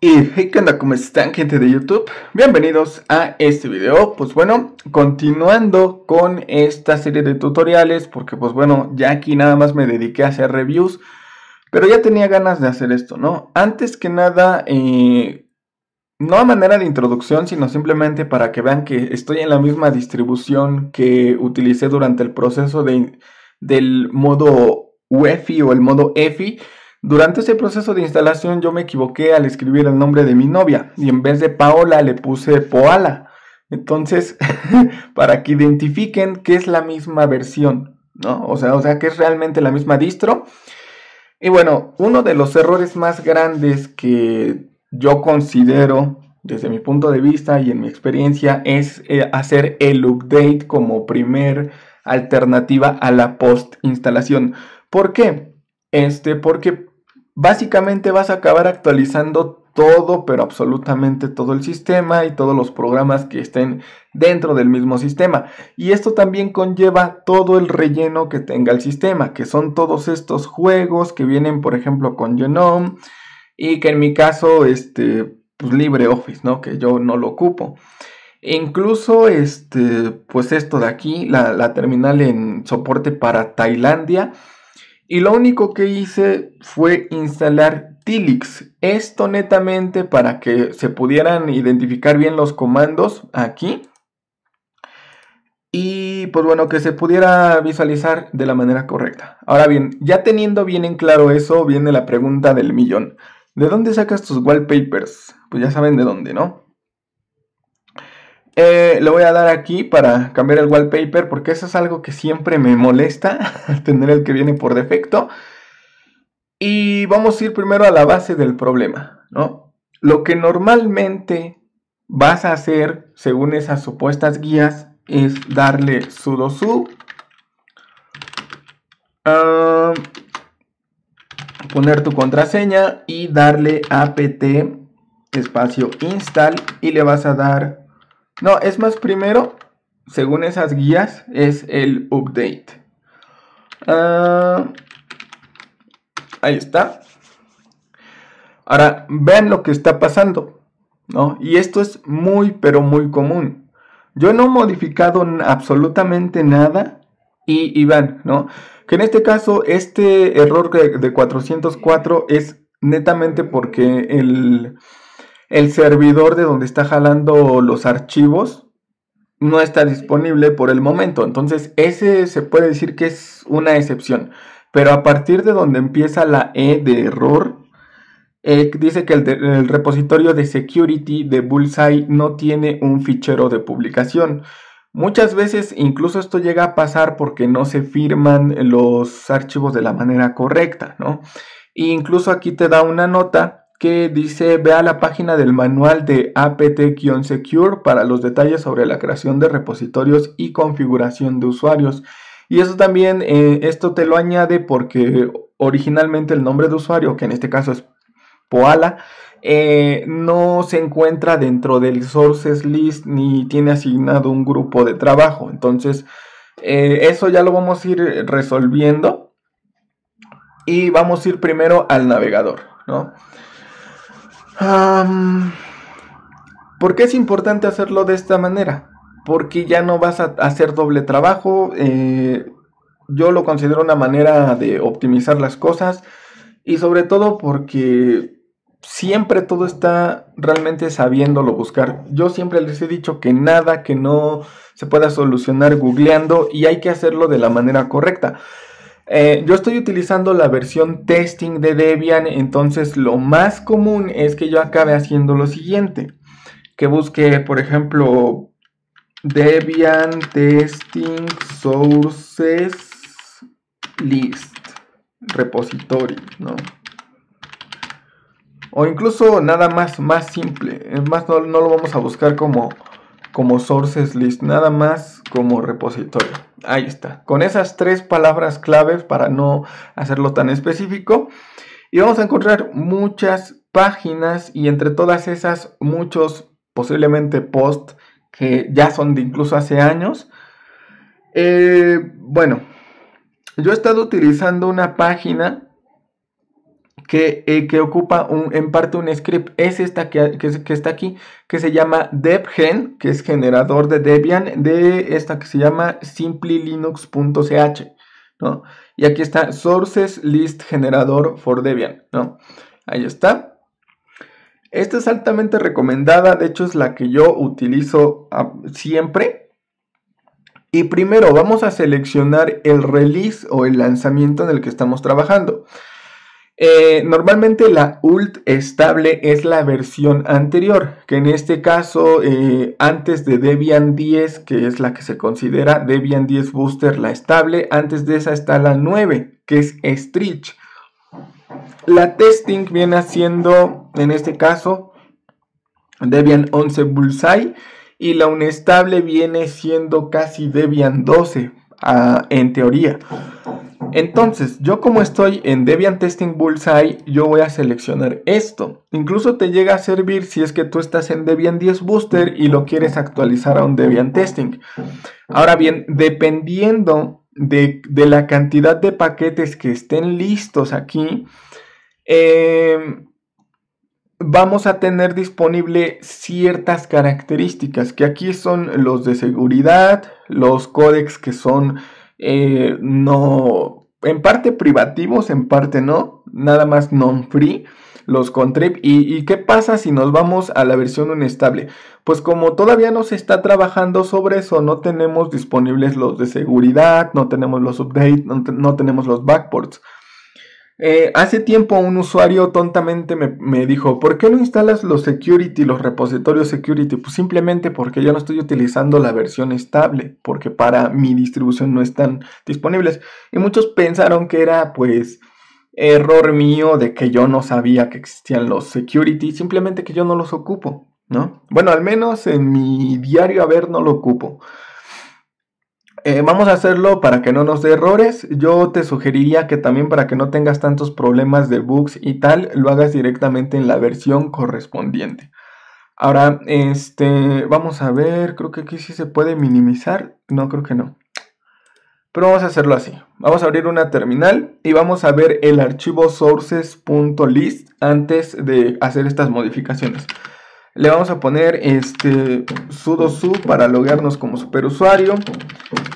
Y hey, ¿qué onda? ¿Cómo están gente de YouTube? Bienvenidos a este video. Pues bueno, continuando con esta serie de tutoriales, porque pues bueno, ya aquí nada más me dediqué a hacer reviews, pero ya tenía ganas de hacer esto, ¿no? Antes que nada, eh, no a manera de introducción, sino simplemente para que vean que estoy en la misma distribución que utilicé durante el proceso de, del modo UEFI o el modo EFI durante ese proceso de instalación yo me equivoqué al escribir el nombre de mi novia y en vez de Paola le puse Poala. Entonces, para que identifiquen que es la misma versión, ¿no? O sea, o sea, que es realmente la misma distro. Y bueno, uno de los errores más grandes que yo considero desde mi punto de vista y en mi experiencia es eh, hacer el update como primer alternativa a la post instalación. ¿Por qué? Este, porque Básicamente vas a acabar actualizando todo, pero absolutamente todo el sistema y todos los programas que estén dentro del mismo sistema. Y esto también conlleva todo el relleno que tenga el sistema, que son todos estos juegos que vienen, por ejemplo, con Genome y que en mi caso, este, pues LibreOffice, ¿no? Que yo no lo ocupo. E incluso, este, pues esto de aquí, la terminal en soporte para Tailandia y lo único que hice fue instalar Tilix. Esto netamente para que se pudieran identificar bien los comandos aquí. Y pues bueno, que se pudiera visualizar de la manera correcta. Ahora bien, ya teniendo bien en claro eso, viene la pregunta del millón. ¿De dónde sacas tus wallpapers? Pues ya saben de dónde, ¿no? Eh, le voy a dar aquí para cambiar el wallpaper porque eso es algo que siempre me molesta, tener el que viene por defecto. Y vamos a ir primero a la base del problema, ¿no? Lo que normalmente vas a hacer según esas supuestas guías es darle sudo su. Ah, poner tu contraseña y darle apt espacio install y le vas a dar no, es más, primero, según esas guías, es el update. Ah, ahí está. Ahora, vean lo que está pasando, ¿no? Y esto es muy, pero muy común. Yo no he modificado absolutamente nada y, y ¿no? Que en este caso, este error de 404 es netamente porque el el servidor de donde está jalando los archivos no está disponible por el momento. Entonces, ese se puede decir que es una excepción. Pero a partir de donde empieza la E de error, eh, dice que el, repositorio de security de Bullseye no tiene un fichero de publicación. Muchas veces incluso esto llega a pasar porque no se firman los archivos de la manera correcta, ¿no? E incluso aquí te da una nota que dice vea la página del manual de apt-secure para los detalles sobre la creación de repositorios y configuración de usuarios. Y eso también, eh, esto te lo añade porque originalmente el nombre de usuario, que en este caso es Poala, eh, no se encuentra dentro del sources list ni tiene asignado un grupo de trabajo. Entonces, eh, eso ya lo vamos a ir resolviendo y vamos a ir primero al navegador, ¿no? Porque ¿Por qué es importante hacerlo de esta manera? Porque ya no vas a hacer doble trabajo. Eh, yo lo considero una manera de optimizar las cosas. Y sobre todo porque siempre todo está realmente sabiéndolo buscar. Yo siempre les he dicho que nada que no se pueda solucionar googleando y hay que hacerlo de la manera correcta. Eh, yo estoy utilizando la versión testing de Debian, entonces lo más común es que yo acabe haciendo lo siguiente, que busque, por ejemplo, Debian testing sources list repository, ¿no? O incluso nada más, más simple, más no, no lo vamos a buscar como, como sources list, nada más como repositorio. Ahí está. Con esas tres palabras claves para no hacerlo tan específico. Y vamos a encontrar muchas páginas y entre todas esas muchos posiblemente posts que ya son de incluso hace años. Eh, bueno, yo he estado utilizando una página eh, que, ocupa un, en parte un script, es esta que, está aquí, que se llama devgen, que es generador de Debian, de esta que se llama simplilinux.ch ¿no? Y aquí está sources list generador for Debian, ¿no? Ahí está. Esta es altamente recomendada, de hecho es la que yo utilizo ah, siempre. Y primero vamos a seleccionar el release o el lanzamiento en el que estamos trabajando. Eh, normalmente la ult estable es la versión anterior, que en este caso eh, antes de Debian 10, que es la que se considera Debian 10 Booster la estable, antes de esa está la 9, que es Stretch. La testing viene haciendo, en este caso, Debian 11 Bullseye y la unestable viene siendo casi Debian 12, ah, en teoría. Entonces, yo como estoy en Debian Testing Bullseye, yo voy a seleccionar esto. Incluso te llega a servir si es que tú estás en Debian 10 Booster y lo quieres actualizar a un Debian Testing. Ahora bien, dependiendo de, la cantidad de paquetes que estén listos aquí, em, vamos a tener disponible ciertas características, que aquí son los de seguridad, los códecs que son eh, no, en parte privativos, en parte no, nada más non-free los contrib. ¿Y, ¿Y, qué pasa si nos vamos a la versión inestable? Pues como todavía no se está trabajando sobre eso, no tenemos disponibles los de seguridad, no tenemos los updates, no tenemos los backports. Eh, hace tiempo un usuario tontamente me, me, dijo, ¿por qué no instalas los security, los repositorios security? Pues simplemente porque yo no estoy utilizando la versión estable, porque para mi distribución no están disponibles. Y muchos pensaron que era pues error mío de que yo no sabía que existían los security, simplemente que yo no los ocupo, ¿no? Bueno, al menos en mi diario a ver no lo ocupo. Eh, vamos a hacerlo para que no nos dé errores. Yo te sugeriría que también para que no tengas tantos problemas de bugs y tal, lo hagas directamente en la versión correspondiente. Ahora, este, vamos a ver, creo que aquí sí se puede minimizar. No, creo que no. Pero vamos a hacerlo así. Vamos a abrir una terminal y vamos a ver el archivo sources.list antes de hacer estas modificaciones. Le vamos a poner este sudo su para loguearnos como superusuario.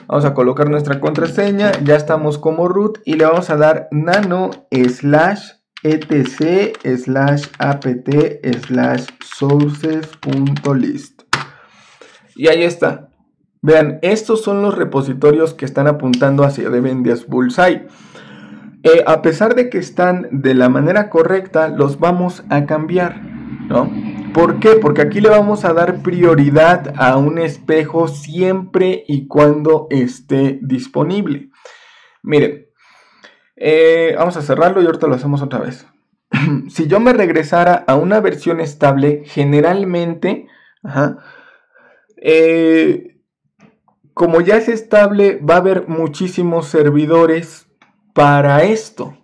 Vamos a colocar nuestra contraseña. Ya estamos como root y le vamos a dar nano slash etc slash apt slash sources.list. Y ahí está. Vean, estos son los repositorios que están apuntando hacia Devendias Bullseye. Eh, a pesar de que están de la manera correcta, los vamos a cambiar, ¿no? ¿Por qué? Porque aquí le vamos a dar prioridad a un espejo siempre y cuando esté disponible. Miren, eh, vamos a cerrarlo y ahorita lo hacemos otra vez. si yo me regresara a una versión estable, generalmente, eh, como ya es estable, va a haber muchísimos servidores para esto.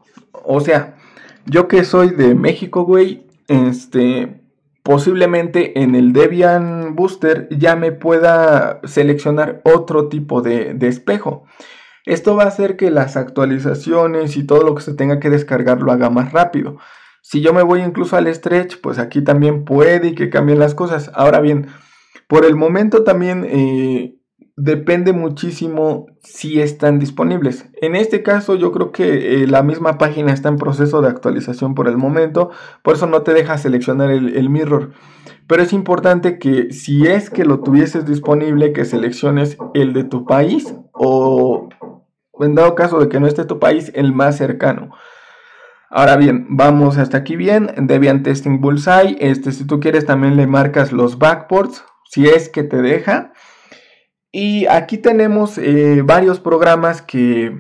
O sea, yo que soy de México, güey, este, posiblemente en el Debian Booster ya me pueda seleccionar otro tipo de, espejo. Esto va a hacer que las actualizaciones y todo lo que se tenga que descargar lo haga más rápido. Si yo me voy incluso al stretch, pues aquí también puede que cambien las cosas. Ahora bien, por el momento también eh, depende muchísimo si están disponibles. En este caso yo creo que eh, la misma página está en proceso de actualización por el momento, por eso no te deja seleccionar el, mirror. Pero es importante que si es que lo tuvieses disponible, que selecciones el de tu país o en dado caso de que no esté tu país, el más cercano. Ahora bien, vamos hasta aquí bien, Debian Testing Bullseye, este, si tú quieres también le marcas los backports, si es que te deja, y aquí tenemos eh, varios programas que,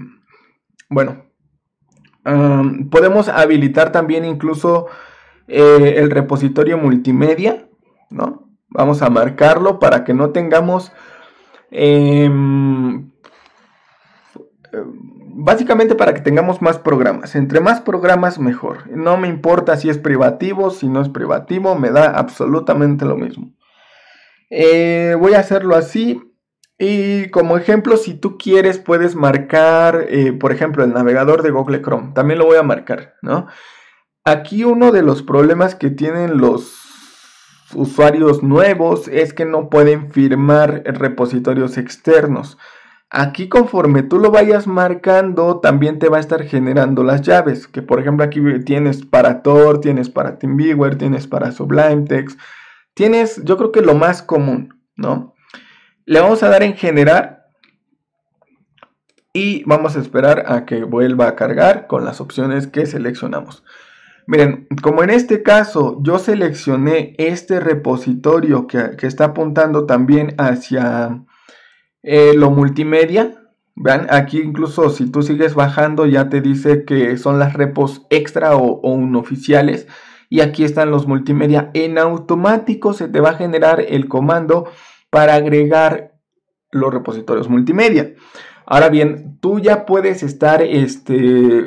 bueno, podemos habilitar también incluso eh, el repositorio multimedia, ¿no? Vamos a marcarlo para que no tengamos... Em, básicamente para que tengamos más programas. Entre más programas, mejor. No me importa si es privativo, si no es privativo, me da absolutamente lo mismo. Eh, voy a hacerlo así y como ejemplo, si tú quieres, puedes marcar, eh, por ejemplo, el navegador de Google Chrome. También lo voy a marcar, ¿no? Aquí uno de los problemas que tienen los usuarios nuevos es que no pueden firmar repositorios externos. Aquí conforme tú lo vayas marcando, también te va a estar generando las llaves, que por ejemplo aquí tienes para Tor, tienes para TeamViewer, tienes para Sublime Text, tienes yo creo que lo más común, ¿no? Le vamos a dar en generar y vamos a esperar a que vuelva a cargar con las opciones que seleccionamos. Miren, como en este caso yo seleccioné este repositorio que, está apuntando también hacia eh, lo multimedia, vean, aquí incluso si tú sigues bajando ya te dice que son las repos extra o, o unoficiales y aquí están los multimedia. En automático se te va a generar el comando para agregar los repositorios multimedia. Ahora bien, tú ya puedes estar este,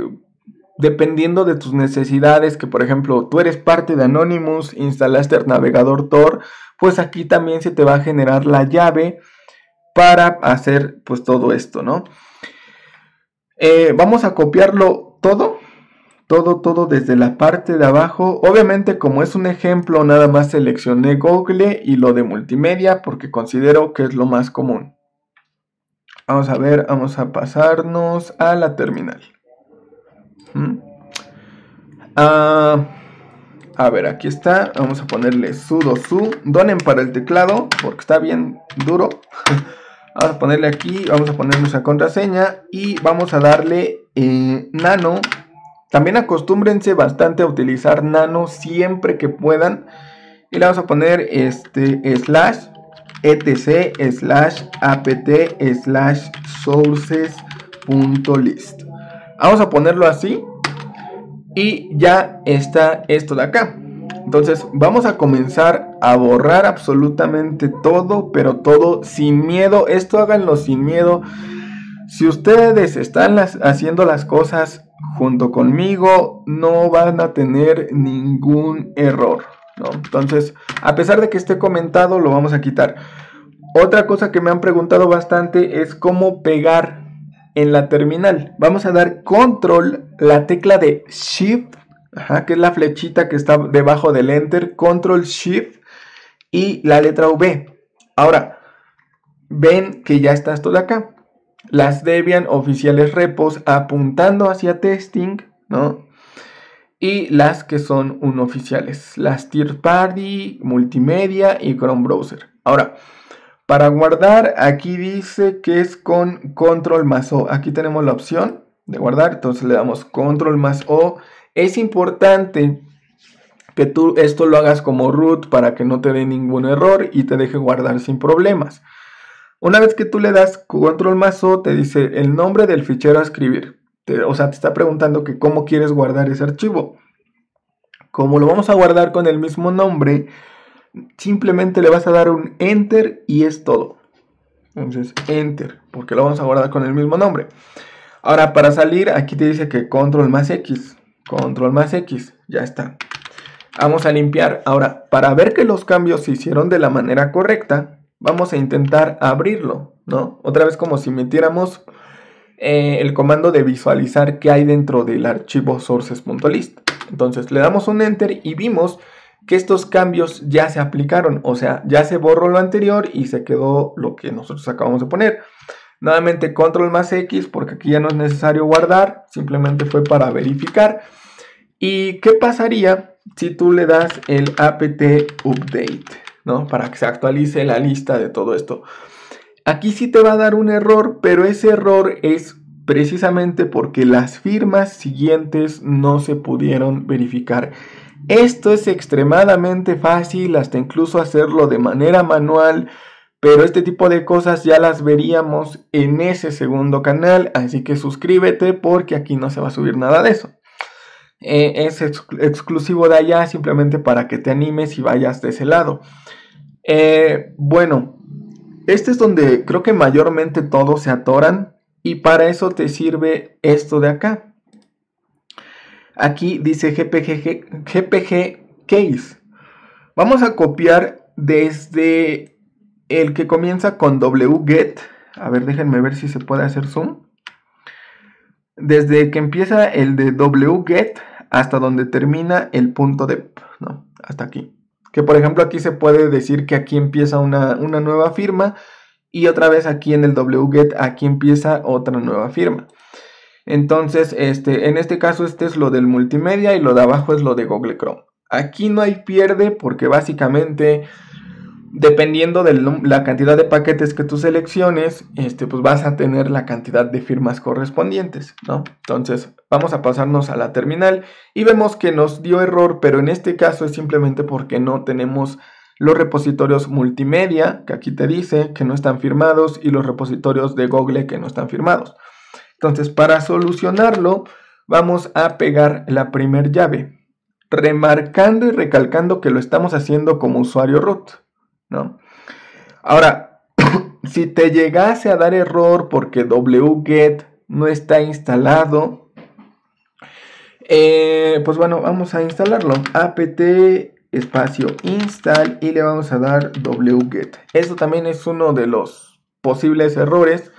dependiendo de tus necesidades, que por ejemplo tú eres parte de Anonymous, instalaste el navegador Tor, pues aquí también se te va a generar la llave para hacer pues todo esto, ¿no? Eh, vamos a copiarlo todo todo, todo desde la parte de abajo. Obviamente como es un ejemplo, nada más seleccioné Google y lo de multimedia porque considero que es lo más común. Vamos a ver, vamos a pasarnos a la terminal. Ah, a ver, aquí está. Vamos a ponerle sudo su. Donen para el teclado porque está bien duro. vamos a ponerle aquí, vamos a poner nuestra contraseña y vamos a darle eh, nano también acostúmbrense bastante a utilizar nano siempre que puedan. Y le vamos a poner este slash etc slash apt slash list. Vamos a ponerlo así. Y ya está esto de acá. Entonces vamos a comenzar a borrar absolutamente todo, pero todo sin miedo. Esto háganlo sin miedo. Si ustedes están haciendo las cosas junto conmigo no van a tener ningún error. ¿no? Entonces, a pesar de que esté comentado, lo vamos a quitar. Otra cosa que me han preguntado bastante es cómo pegar en la terminal. Vamos a dar control, la tecla de shift, que es la flechita que está debajo del enter, control shift y la letra V. Ahora, ven que ya está esto de acá las Debian oficiales repos apuntando hacia testing, ¿no? Y las que son unoficiales, las Tier party, multimedia y Chrome browser. Ahora, para guardar, aquí dice que es con control más O. Aquí tenemos la opción de guardar, entonces le damos control más O. Es importante que tú esto lo hagas como root para que no te dé ningún error y te deje guardar sin problemas. Una vez que tú le das control más O, te dice el nombre del fichero a escribir. o sea, te está preguntando que cómo quieres guardar ese archivo. Como lo vamos a guardar con el mismo nombre, simplemente le vas a dar un enter y es todo. Entonces, enter, porque lo vamos a guardar con el mismo nombre. Ahora, para salir, aquí te dice que control más X. Control más X, ya está. Vamos a limpiar. Ahora, para ver que los cambios se hicieron de la manera correcta, vamos a intentar abrirlo, ¿no? Otra vez como si metiéramos eh, el comando de visualizar qué hay dentro del archivo sources.list. Entonces le damos un enter y vimos que estos cambios ya se aplicaron, o sea, ya se borró lo anterior y se quedó lo que nosotros acabamos de poner. Nuevamente control más X porque aquí ya no es necesario guardar, simplemente fue para verificar. ¿Y qué pasaría si tú le das el apt update? ¿no? Para que se actualice la lista de todo esto. Aquí sí te va a dar un error, pero ese error es precisamente porque las firmas siguientes no se pudieron verificar. Esto es extremadamente fácil, hasta incluso hacerlo de manera manual, pero este tipo de cosas ya las veríamos en ese segundo canal, así que suscríbete porque aquí no se va a subir nada de eso. Eh, es exclusivo de allá simplemente para que te animes y vayas de ese lado. Eh, bueno, este es donde creo que mayormente todos se atoran y para eso te sirve esto de acá. Aquí dice GPG, GPG Case. Vamos a copiar desde el que comienza con wget. A ver, déjenme ver si se puede hacer zoom. Desde que empieza el de wget hasta donde termina el punto de... No, hasta aquí. Que por ejemplo aquí se puede decir que aquí empieza una, nueva firma y otra vez aquí en el wget aquí empieza otra nueva firma. Entonces, este, en este caso este es lo del multimedia y lo de abajo es lo de Google Chrome. Aquí no hay pierde porque básicamente dependiendo de la cantidad de paquetes que tú selecciones, este, pues vas a tener la cantidad de firmas correspondientes, Entonces, vamos a pasarnos a la terminal y vemos que nos dio error, pero en este caso es simplemente porque no tenemos los repositorios multimedia, que aquí te dice que no están firmados, y los repositorios de Google que no están firmados. Entonces, para solucionarlo, vamos a pegar la primer llave, remarcando y recalcando que lo estamos haciendo como usuario root. ¿no? Ahora, si te llegase a dar error porque wget no está instalado, eh, pues bueno, vamos a instalarlo. apt espacio install y le vamos a dar wget. Esto también es uno de los posibles errores.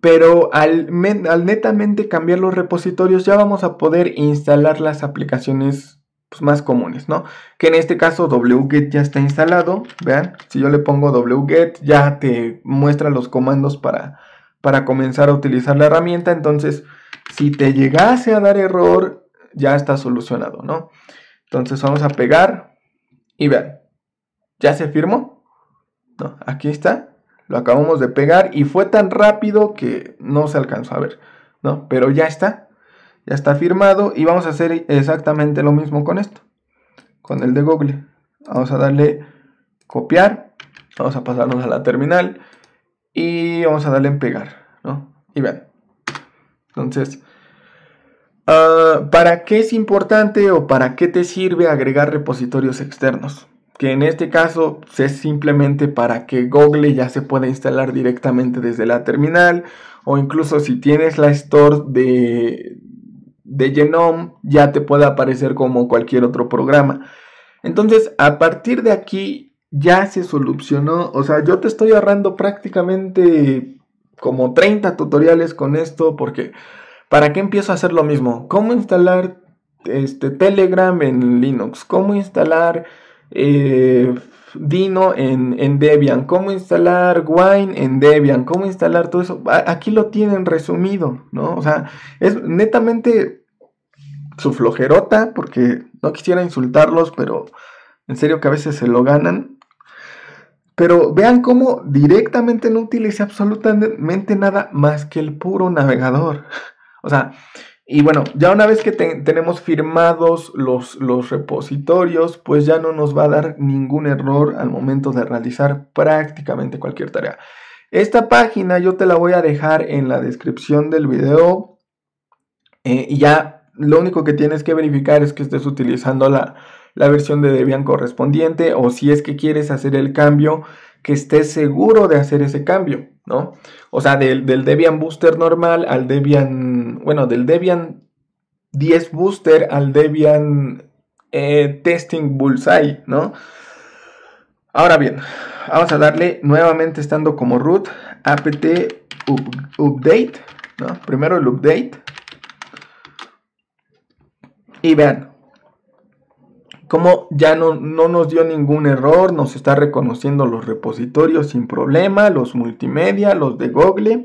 Pero al netamente cambiar los repositorios ya vamos a poder instalar las aplicaciones pues, más comunes, ¿no? Que en este caso wget ya está instalado, vean, si yo le pongo wget ya te muestra los comandos para, para comenzar a utilizar la herramienta, entonces si te llegase a dar error ya está solucionado, ¿no? Entonces vamos a pegar y vean, ¿ya se firmó? No, aquí está, lo acabamos de pegar y fue tan rápido que no se alcanzó a ver, ¿no? Pero ya está, ya está firmado y vamos a hacer exactamente lo mismo con esto, con el de Google. Vamos a darle copiar, vamos a pasarnos a la terminal y vamos a darle en pegar, ¿no? Y vean. Entonces, ah, ¿para qué es importante o para qué te sirve agregar repositorios externos? Que en este caso es simplemente para que Google ya se pueda instalar directamente desde la terminal o incluso si tienes la store de, de Genome ya te puede aparecer como cualquier otro programa. Entonces, a partir de aquí ya se solucionó. O sea, yo te estoy ahorrando prácticamente como 30 tutoriales con esto porque ¿para qué empiezo a hacer lo mismo? ¿Cómo instalar este, Telegram en Linux? ¿Cómo instalar eh, Dino en, Debian? ¿Cómo instalar Wine en Debian? ¿Cómo instalar todo eso? aquí lo tienen resumido, ¿no? O sea, es netamente su flojerota, porque no quisiera insultarlos, pero en serio que a veces se lo ganan. Pero vean cómo directamente no utiliza absolutamente nada más que el puro navegador. O sea, y bueno, ya una vez que tenemos firmados los, los repositorios, pues ya no nos va a dar ningún error al momento de realizar prácticamente cualquier tarea. Esta página yo te la voy a dejar en la descripción del video. Eh, y ya lo único que tienes que verificar es que estés utilizando la, versión de Debian correspondiente o si es que quieres hacer el cambio, que estés seguro de hacer ese cambio, ¿no? O sea, del, Debian Booster normal al Debian, bueno, del Debian 10 Booster al Debian eh, Testing Bullseye, ¿no? Ahora bien, vamos a darle nuevamente estando como root apt update, ¿no? Primero el update y vean, como ya no, nos dio ningún error, nos está reconociendo los repositorios sin problema, los multimedia, los de Google.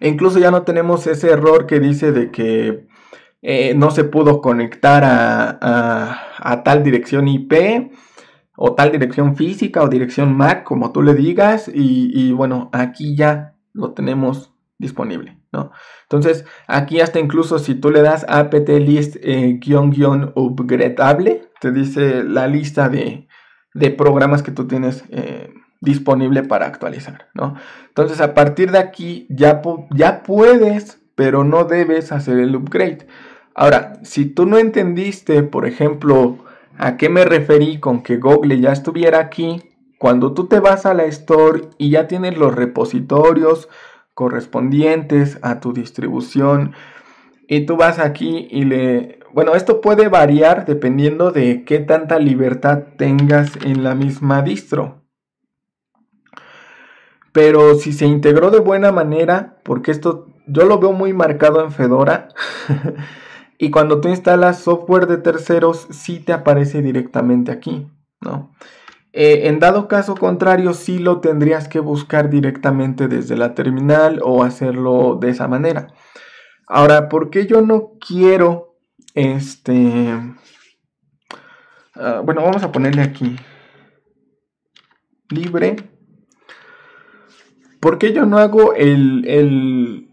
incluso ya no tenemos ese error que dice de que eh, no se pudo conectar a, tal dirección IP o tal dirección física o dirección MAC, como tú le digas. y bueno, aquí ya lo tenemos disponible. Entonces, aquí hasta incluso si tú le das apt list eh, upgradeable upgradable, te dice la lista de, programas que tú tienes eh, disponible para actualizar, Entonces, a partir de aquí ya, ya puedes, pero no debes hacer el upgrade. Ahora, si tú no entendiste, por ejemplo, a qué me referí con que Google ya estuviera aquí, cuando tú te vas a la store y ya tienes los repositorios, correspondientes a tu distribución. Y tú vas aquí y le... Bueno, esto puede variar dependiendo de qué tanta libertad tengas en la misma distro. Pero si se integró de buena manera, porque esto yo lo veo muy marcado en Fedora, y cuando tú instalas software de terceros, si te aparece directamente aquí, ¿no? Eh, en dado caso contrario, sí lo tendrías que buscar directamente desde la terminal o hacerlo de esa manera. Ahora, ¿por qué yo no quiero este... Ah, bueno, vamos a ponerle aquí libre. ¿Por qué yo no hago el,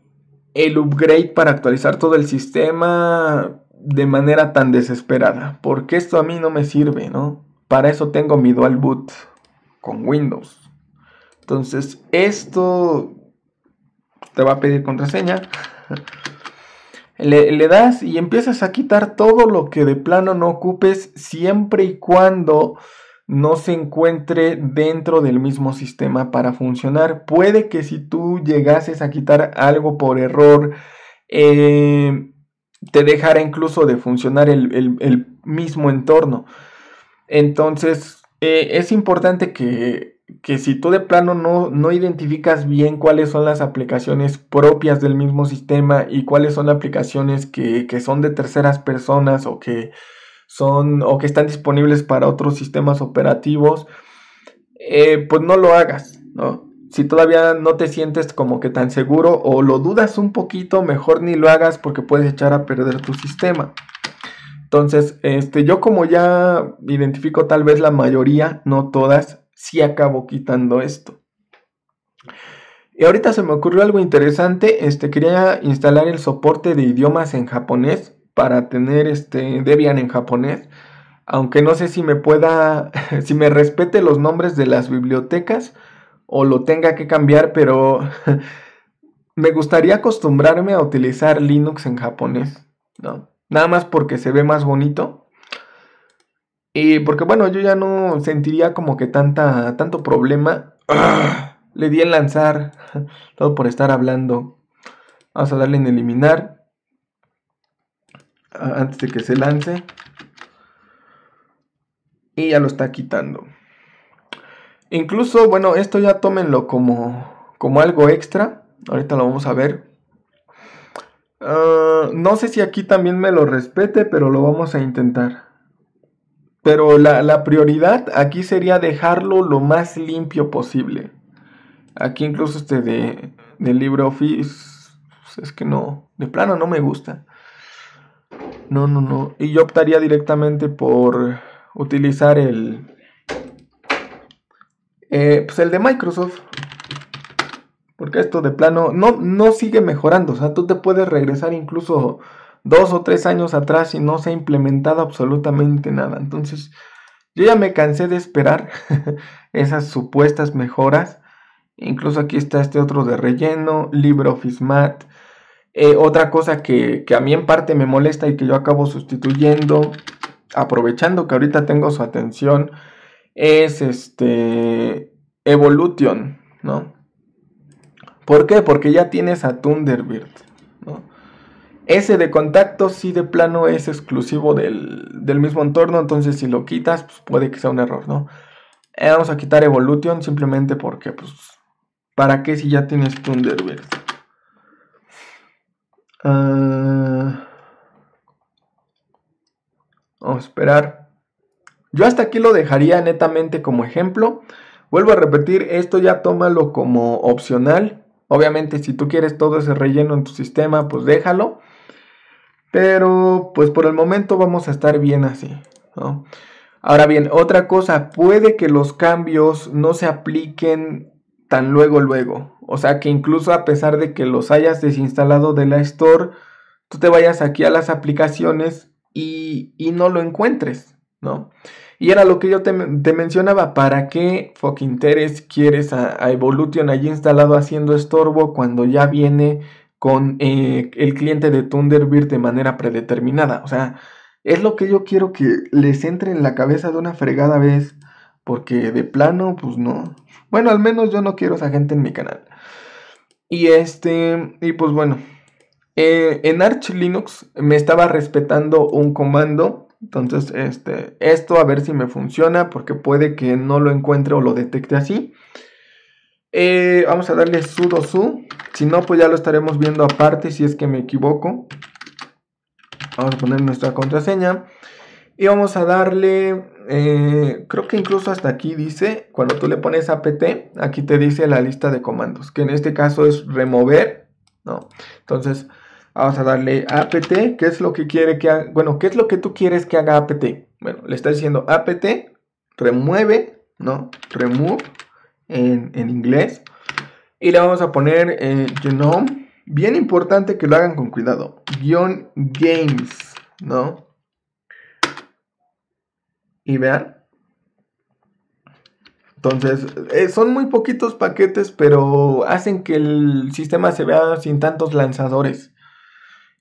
el upgrade para actualizar todo el sistema de manera tan desesperada? Porque esto a mí no me sirve, ¿no? Para eso tengo mi dual boot con Windows. Entonces, esto te va a pedir contraseña. Le, das y empiezas a quitar todo lo que de plano no ocupes siempre y cuando no se encuentre dentro del mismo sistema para funcionar. Puede que si tú llegases a quitar algo por error, eh, te dejara incluso de funcionar el mismo entorno. Entonces, eh, es importante que, si tú de plano no, identificas bien cuáles son las aplicaciones propias del mismo sistema y cuáles son aplicaciones que, son de terceras personas o que son o que están disponibles para otros sistemas operativos, eh, pues no lo hagas, ¿no? Si todavía no te sientes como que tan seguro o lo dudas un poquito, mejor ni lo hagas porque puedes echar a perder tu sistema. Entonces, este, yo como ya identifico tal vez la mayoría, no todas, sí acabo quitando esto. Y ahorita se me ocurrió algo interesante, este, quería instalar el soporte de idiomas en japonés para tener este Debian en japonés, aunque no sé si me pueda, si me respete los nombres de las bibliotecas o lo tenga que cambiar, pero me gustaría acostumbrarme a utilizar Linux en japonés, ¿no? nada más porque se ve más bonito. Y porque bueno, yo ya no sentiría como que tanta, tanto problema. Le di en lanzar, todo por estar hablando. Vamos a darle en eliminar. Antes de que se lance. Y ya lo está quitando. Incluso, bueno, esto ya tómenlo como, como algo extra. Ahorita lo vamos a ver. Ah, no sé si aquí también me lo respete, pero lo vamos a intentar. Pero la, prioridad aquí sería dejarlo lo más limpio posible. Aquí incluso este de, LibreOffice, pues es que no, de plano no me gusta. No, no, no. Y yo optaría directamente por utilizar el... Eh, pues el de Microsoft. Porque esto de plano no, no sigue mejorando. O sea, tú te puedes regresar incluso dos o tres años atrás y no se ha implementado absolutamente nada. Entonces, yo ya me cansé de esperar esas supuestas mejoras. Incluso aquí está este otro de relleno, LibreOffice Mat. Eh, otra cosa que, que, a mí en parte me molesta y que yo acabo sustituyendo, aprovechando que ahorita tengo su atención, es este Evolution, ¿no? ¿Por qué? Porque ya tienes a Thunderbird. ¿no? Ese de contacto sí de plano es exclusivo del, mismo entorno, entonces si lo quitas pues, puede que sea un error, ¿no? Eh, vamos a quitar Evolution simplemente porque, pues, ¿para qué si ya tienes Thunderbird? Ah, vamos a esperar. Yo hasta aquí lo dejaría netamente como ejemplo. Vuelvo a repetir, esto ya tómalo como opcional. Obviamente, si tú quieres todo ese relleno en tu sistema, pues déjalo. Pero, pues por el momento vamos a estar bien así. Ahora bien, otra cosa, puede que los cambios no se apliquen tan luego luego. O sea que incluso a pesar de que los hayas desinstalado de la Store, tú te vayas aquí a las aplicaciones y, y no lo encuentres, ¿no? Y era lo que yo te, mencionaba, ¿para qué fucking teres quieres a, Evolution allí instalado haciendo estorbo cuando ya viene con eh, el cliente de Thunderbird de manera predeterminada? O sea, es lo que yo quiero que les entre en la cabeza de una fregada vez, porque de plano, pues no. Bueno, al menos yo no quiero esa gente en mi canal. Y este, y pues bueno, eh, en Arch Linux me estaba respetando un comando entonces, este, esto a ver si me funciona, porque puede que no lo encuentre o lo detecte así. Eh, vamos a darle sudo su. Si no, pues ya lo estaremos viendo aparte si es que me equivoco. Vamos a poner nuestra contraseña. Y vamos a darle, eh, creo que incluso hasta aquí dice, cuando tú le pones apt, aquí te dice la lista de comandos, que en este caso es remover, ¿no? Entonces, Vamos a darle apt, ¿qué es lo que quiere que Bueno, ¿qué es lo que tú quieres que haga apt? Bueno, le está diciendo apt, remueve, ¿no? Remove en, inglés. Y le vamos a poner genome. Eh, bien importante que lo hagan con cuidado. Guión games, ¿no? Y vean, entonces, eh, son muy poquitos paquetes, pero hacen que el sistema se vea sin tantos lanzadores.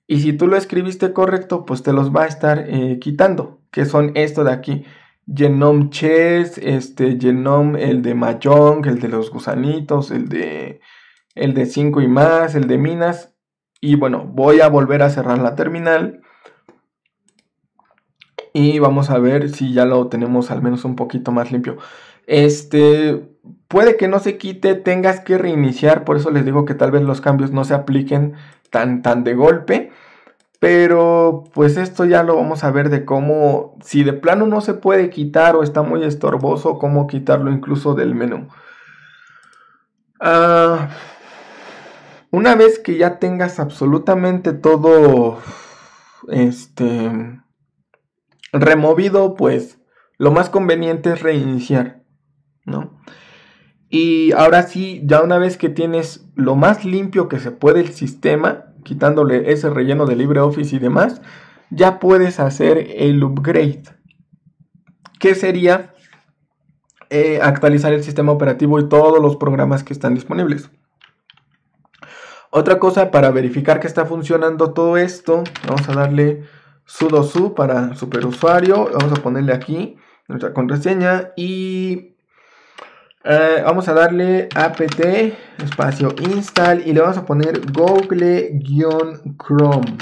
Y si tú lo escribiste correcto, pues te los va a estar eh, quitando, que son esto de aquí. Genome Chess, este, Genome, el de Mayong, el de los gusanitos, el de, el de 5 y más, el de Minas. Y bueno, voy a volver a cerrar la terminal. Y vamos a ver si ya lo tenemos al menos un poquito más limpio. Este, puede que no se quite, tengas que reiniciar, por eso les digo que tal vez los cambios no se apliquen tan, tan de golpe. Pero pues esto ya lo vamos a ver de cómo, si de plano no se puede quitar o está muy estorboso, cómo quitarlo incluso del menú. Ah, una vez que ya tengas absolutamente todo este removido, pues lo más conveniente es reiniciar, ¿no? Y ahora sí, ya una vez que tienes lo más limpio que se puede el sistema, quitándole ese relleno de LibreOffice y demás, ya puedes hacer el upgrade, que sería eh, actualizar el sistema operativo y todos los programas que están disponibles. Otra cosa para verificar que está funcionando todo esto, vamos a darle sudo su para superusuario, vamos a ponerle aquí nuestra contraseña y eh, vamos a darle apt espacio install y le vamos a poner google-chrome.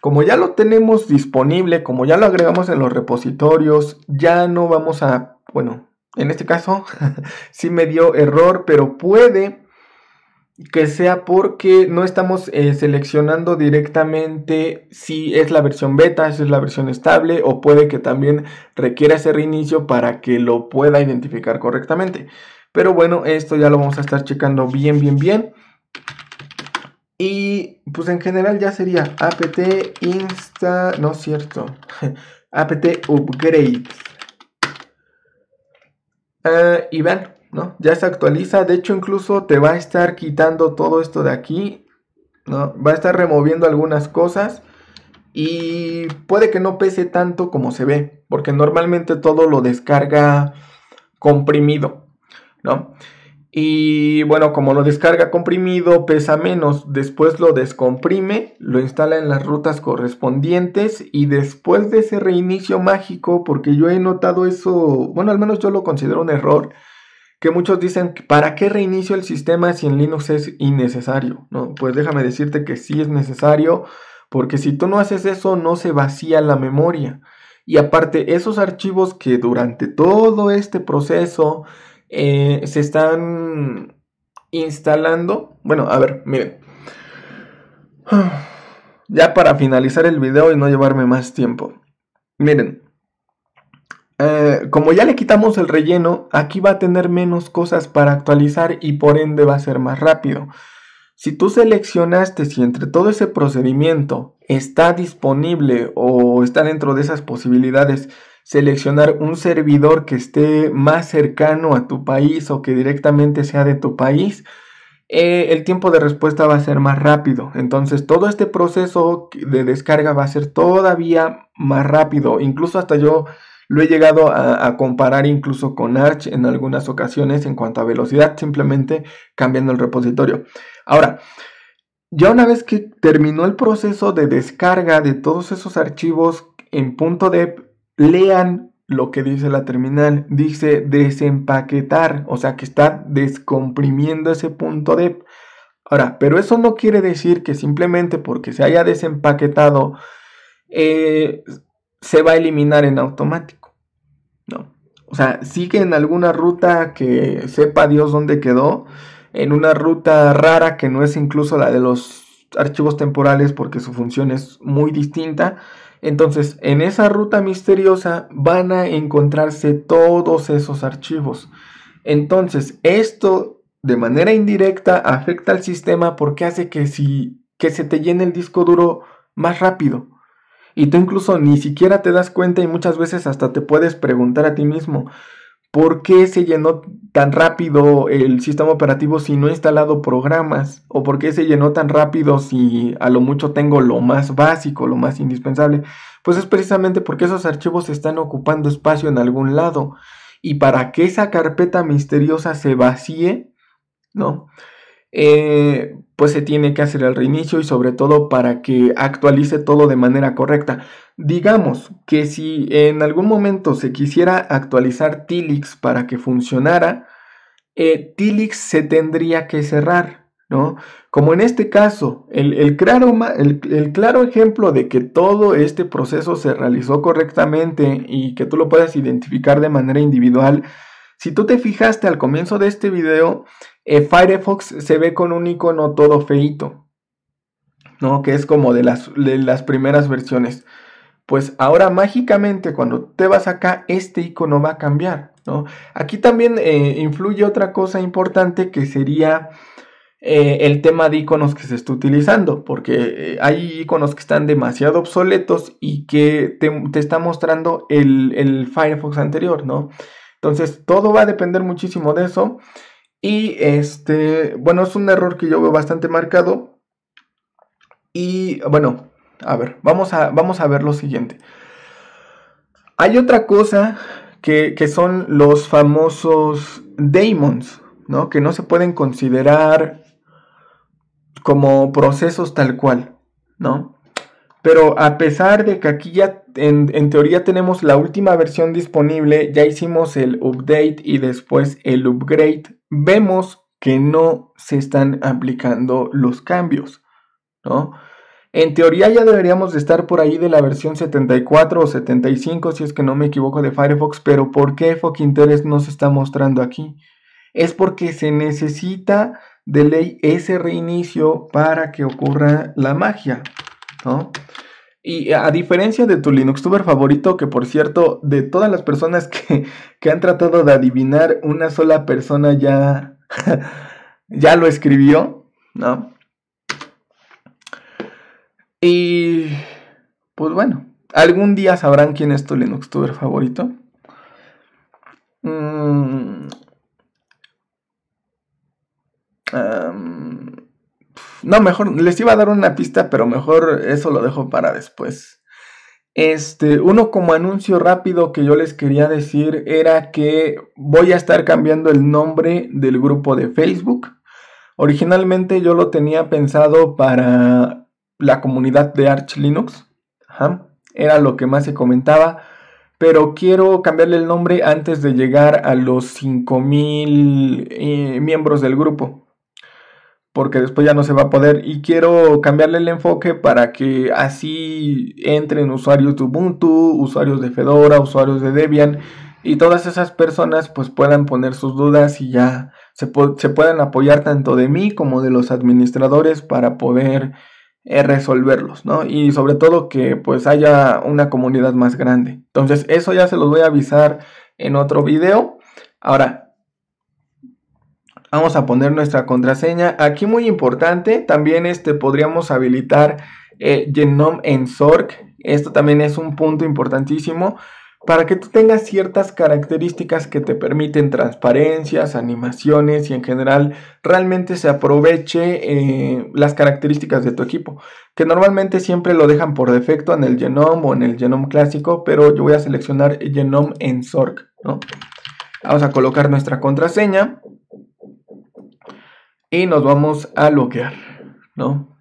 Como ya lo tenemos disponible, como ya lo agregamos en los repositorios, ya no vamos a, bueno, en este caso sí me dio error, pero puede que sea porque no estamos eh, seleccionando directamente si es la versión beta, si es la versión estable o puede que también requiera ese reinicio para que lo pueda identificar correctamente. Pero bueno, esto ya lo vamos a estar checando bien, bien, bien. Y pues en general ya sería apt insta, no es cierto, apt upgrade. Ah, y vean, ¿no? Ya se actualiza, de hecho incluso te va a estar quitando todo esto de aquí, ¿no? Va a estar removiendo algunas cosas y puede que no pese tanto como se ve, porque normalmente todo lo descarga comprimido, ¿no? Y bueno, como lo descarga comprimido, pesa menos, después lo descomprime, lo instala en las rutas correspondientes y después de ese reinicio mágico, porque yo he notado eso, bueno, al menos yo lo considero un error, que muchos dicen, ¿para qué reinicio el sistema si en Linux es innecesario? No, pues déjame decirte que sí es necesario, porque si tú no haces eso no se vacía la memoria. Y aparte, esos archivos que durante todo este proceso eh, se están instalando, bueno, a ver, miren. Ya para finalizar el video y no llevarme más tiempo. Miren, eh, como ya le quitamos el relleno, aquí va a tener menos cosas para actualizar y por ende va a ser más rápido. Si tú seleccionaste si entre todo ese procedimiento está disponible o está dentro de esas posibilidades seleccionar un servidor que esté más cercano a tu país o que directamente sea de tu país, eh, el tiempo de respuesta va a ser más rápido. Entonces todo este proceso de descarga va a ser todavía más rápido. Incluso hasta yo lo he llegado a, comparar incluso con Arch en algunas ocasiones en cuanto a velocidad, simplemente cambiando el repositorio. Ahora, ya una vez que terminó el proceso de descarga de todos esos archivos en punto lean lo que dice la terminal. Dice desempaquetar, o sea que está descomprimiendo ese punto Ahora, pero eso no quiere decir que simplemente porque se haya desempaquetado eh, se va a eliminar en automático. O sea, sigue en alguna ruta que sepa Dios dónde quedó, en una ruta rara que no es incluso la de los archivos temporales porque su función es muy distinta. Entonces, en esa ruta misteriosa van a encontrarse todos esos archivos. Entonces, esto de manera indirecta afecta al sistema porque hace que si que se te llene el disco duro más rápido y tú incluso ni siquiera te das cuenta y muchas veces hasta te puedes preguntar a ti mismo, ¿por qué se llenó tan rápido el sistema operativo si no he instalado programas? ¿O por qué se llenó tan rápido si a lo mucho tengo lo más básico, lo más indispensable? Pues es precisamente porque esos archivos están ocupando espacio en algún lado. Y para que esa carpeta misteriosa se vacíe, ¿no? Eh, pues se tiene que hacer el reinicio y sobre todo para que actualice todo de manera correcta. Digamos que si en algún momento se quisiera actualizar Tilix para que funcionara, eh, Tilix se tendría que cerrar, ¿no? Como en este caso, el, claro, el, claro, ejemplo de que todo este proceso se realizó correctamente y que tú lo puedes identificar de manera individual, si tú te fijaste al comienzo de este video, eh, Firefox se ve con un icono todo feito, ¿no? Que es como de las, las primeras versiones. Pues ahora mágicamente cuando te vas acá, este icono va a cambiar, ¿no? Aquí también eh, influye otra cosa importante que sería... Eh, el tema de iconos que se está utilizando, porque hay iconos que están demasiado obsoletos y que te, está mostrando el, el, Firefox anterior, ¿no? Entonces, todo va a depender muchísimo de eso. Y este, bueno, es un error que yo veo bastante marcado. Y bueno, a ver, vamos a, vamos a ver lo siguiente. Hay otra cosa que, son los famosos daemons, ¿no? Que no se pueden considerar como procesos tal cual, ¿no? Pero a pesar de que aquí ya en, en, teoría tenemos la última versión disponible, ya hicimos el update y después el upgrade vemos que no se están aplicando los cambios, ¿no? En teoría ya deberíamos de estar por ahí de la versión 74 o 75, si es que no me equivoco, de Firefox, pero ¿por qué interés no se está mostrando aquí? Es porque se necesita de ley ese reinicio para que ocurra la magia, ¿no? Y a diferencia de tu tuber favorito, que por cierto, de todas las personas que, han tratado de adivinar, una sola persona ya, ya lo escribió, ¿no? Y pues bueno, algún día sabrán quién es tu Linuxtuber favorito. Mm, no, mejor, les iba a dar una pista, pero mejor eso lo dejo para después. Este, uno como anuncio rápido que yo les quería decir era que voy a estar cambiando el nombre del grupo de Facebook. Originalmente yo lo tenía pensado para la comunidad de Arch Linux. Era lo que más se comentaba. Pero quiero cambiarle el nombre antes de llegar a los 5000 eh, miembros del grupo porque después ya no se va a poder y quiero cambiarle el enfoque para que así entren usuarios de Ubuntu, usuarios de Fedora, usuarios de Debian y todas esas personas pues puedan poner sus dudas y ya se, se puedan apoyar tanto de mí como de los administradores para poder eh, resolverlos, Y sobre todo que pues haya una comunidad más grande. Entonces eso ya se los voy a avisar en otro video. Ahora, Vamos a poner nuestra contraseña. Aquí muy importante, también este, podríamos habilitar eh, Genome en Zork. Esto también es un punto importantísimo para que tú tengas ciertas características que te permiten transparencias, animaciones y en general realmente se aproveche eh, las características de tu equipo, que normalmente siempre lo dejan por defecto en el Genome o en el Genome clásico, pero yo voy a seleccionar Genome en Zork, Vamos a colocar nuestra contraseña y nos vamos a bloquear, ¿no?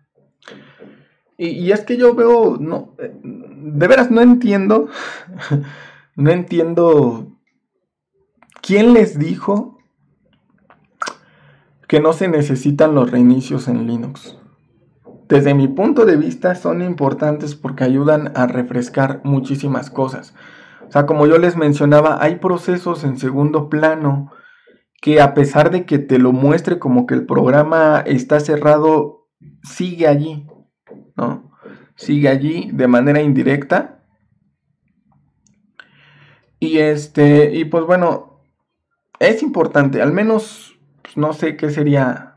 Y, y es que yo veo, no, eh, de veras no entiendo, no entiendo quién les dijo que no se necesitan los reinicios en Linux. Desde mi punto de vista son importantes porque ayudan a refrescar muchísimas cosas. O sea, como yo les mencionaba, hay procesos en segundo plano que a pesar de que te lo muestre como que el programa está cerrado, sigue allí, ¿no? Sigue allí de manera indirecta. Y este, y pues bueno, es importante, al menos, pues, no sé qué sería